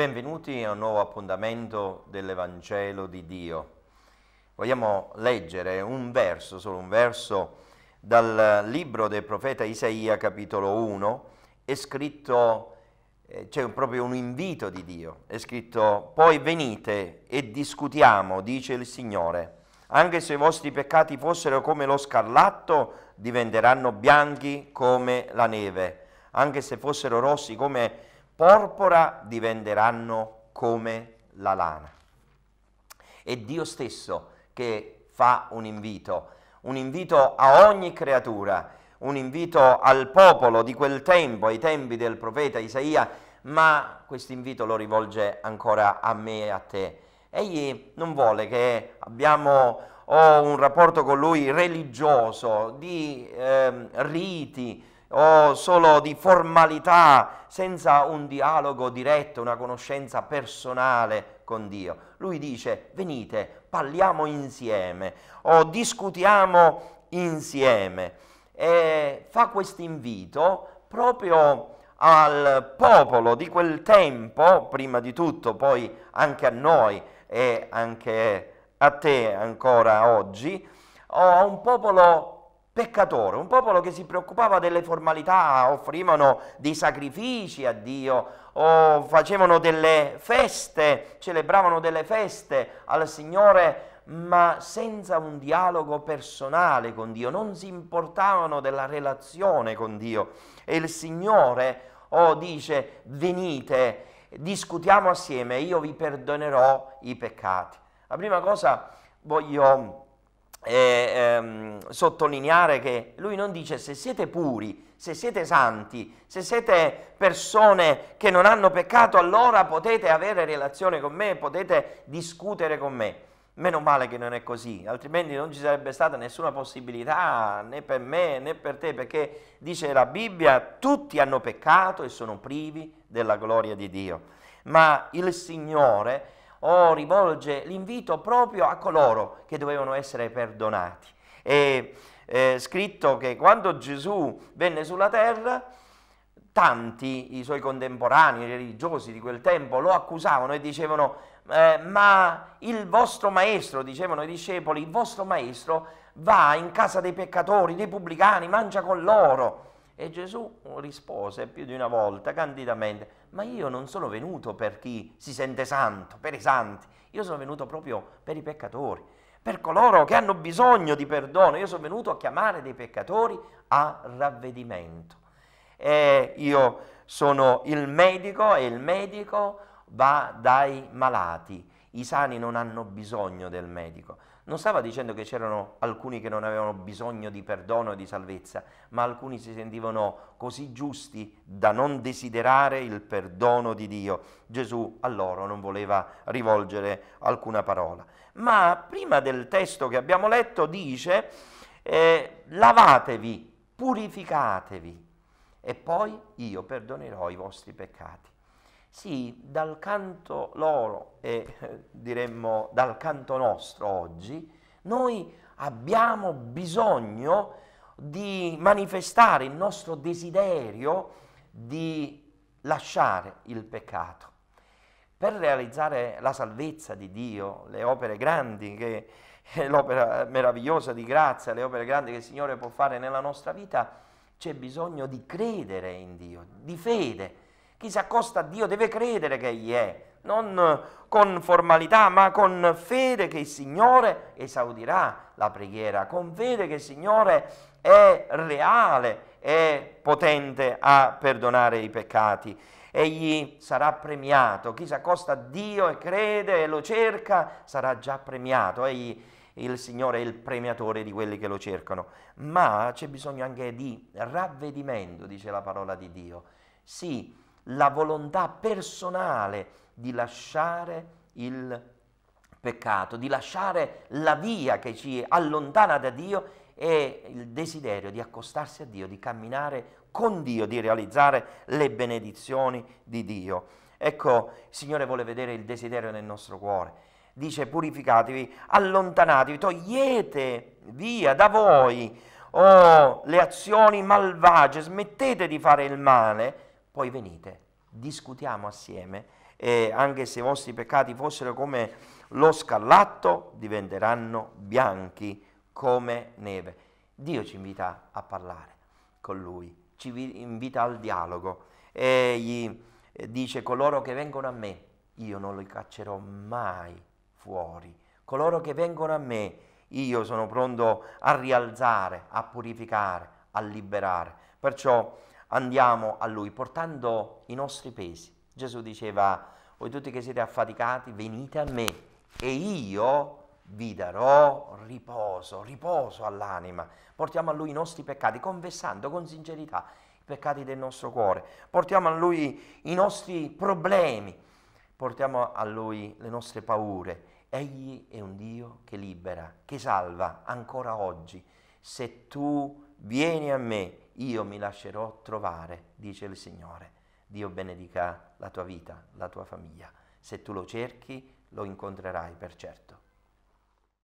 Benvenuti a un nuovo appuntamento dell'Evangelo di Dio. Vogliamo leggere un verso, solo un verso, dal libro del profeta Isaia capitolo 1, è scritto, eh, c'è proprio un invito di Dio, è scritto, poi venite e discutiamo, dice il Signore, anche se i vostri peccati fossero come lo scarlatto, diventeranno bianchi come la neve, anche se fossero rossi come porpora diventeranno come la lana. È Dio stesso che fa un invito, un invito a ogni creatura, un invito al popolo di quel tempo, ai tempi del profeta Isaia, ma questo invito lo rivolge ancora a me e a te. Egli non vuole che abbiamo oh, un rapporto con lui religioso, di eh, riti, o solo di formalità, senza un dialogo diretto, una conoscenza personale con Dio. Lui dice venite, parliamo insieme o discutiamo insieme e fa questo invito proprio al popolo di quel tempo, prima di tutto, poi anche a noi e anche a te ancora oggi, o a un popolo peccatore, un popolo che si preoccupava delle formalità, offrivano dei sacrifici a Dio o facevano delle feste, celebravano delle feste al Signore ma senza un dialogo personale con Dio, non si importavano della relazione con Dio. E il Signore oh, dice, venite, discutiamo assieme, io vi perdonerò i peccati. La prima cosa voglio eh, ehm, sottolineare che lui non dice se siete puri, se siete santi, se siete persone che non hanno peccato, allora potete avere relazione con me, potete discutere con me. Meno male che non è così, altrimenti non ci sarebbe stata nessuna possibilità né per me né per te, perché dice la Bibbia, tutti hanno peccato e sono privi della gloria di Dio. Ma il Signore o rivolge l'invito proprio a coloro che dovevano essere perdonati. È, è eh, scritto che quando Gesù venne sulla terra, tanti, i suoi contemporanei religiosi di quel tempo, lo accusavano e dicevano, eh, ma il vostro maestro, dicevano i discepoli, il vostro maestro va in casa dei peccatori, dei pubblicani, mangia con loro. E Gesù rispose più di una volta candidamente, ma io non sono venuto per chi si sente santo, per i santi, io sono venuto proprio per i peccatori, per coloro che hanno bisogno di perdono, io sono venuto a chiamare dei peccatori a ravvedimento. E io sono il medico e il medico va dai malati i sani non hanno bisogno del medico. Non stava dicendo che c'erano alcuni che non avevano bisogno di perdono e di salvezza, ma alcuni si sentivano così giusti da non desiderare il perdono di Dio. Gesù a loro non voleva rivolgere alcuna parola. Ma prima del testo che abbiamo letto dice eh, lavatevi, purificatevi e poi io perdonerò i vostri peccati. Sì, dal canto loro e diremmo dal canto nostro oggi, noi abbiamo bisogno di manifestare il nostro desiderio di lasciare il peccato. Per realizzare la salvezza di Dio, le opere grandi, che, l'opera meravigliosa di grazia, le opere grandi che il Signore può fare nella nostra vita, c'è bisogno di credere in Dio, di fede chi si accosta a Dio deve credere che Egli è, non con formalità, ma con fede che il Signore esaudirà la preghiera, con fede che il Signore è reale, è potente a perdonare i peccati. Egli sarà premiato, chi si accosta a Dio e crede e lo cerca sarà già premiato, Egli, il Signore è il premiatore di quelli che lo cercano. Ma c'è bisogno anche di ravvedimento, dice la parola di Dio. Sì, la volontà personale di lasciare il peccato, di lasciare la via che ci allontana da Dio e il desiderio di accostarsi a Dio, di camminare con Dio, di realizzare le benedizioni di Dio. Ecco, il Signore vuole vedere il desiderio nel nostro cuore. Dice purificatevi, allontanatevi, togliete via da voi oh, le azioni malvagie, smettete di fare il male, poi venite, discutiamo assieme e anche se i vostri peccati fossero come lo scarlatto, diventeranno bianchi come neve. Dio ci invita a parlare con Lui, ci invita al dialogo. Egli eh, dice, coloro che vengono a me, io non li caccerò mai fuori. Coloro che vengono a me, io sono pronto a rialzare, a purificare, a liberare. Perciò andiamo a Lui portando i nostri pesi. Gesù diceva, voi tutti che siete affaticati, venite a me e io vi darò riposo, riposo all'anima. Portiamo a Lui i nostri peccati, confessando con sincerità i peccati del nostro cuore. Portiamo a Lui i nostri problemi, portiamo a Lui le nostre paure. Egli è un Dio che libera, che salva ancora oggi. Se tu vieni a me, io mi lascerò trovare, dice il Signore. Dio benedica la tua vita, la tua famiglia. Se tu lo cerchi, lo incontrerai per certo.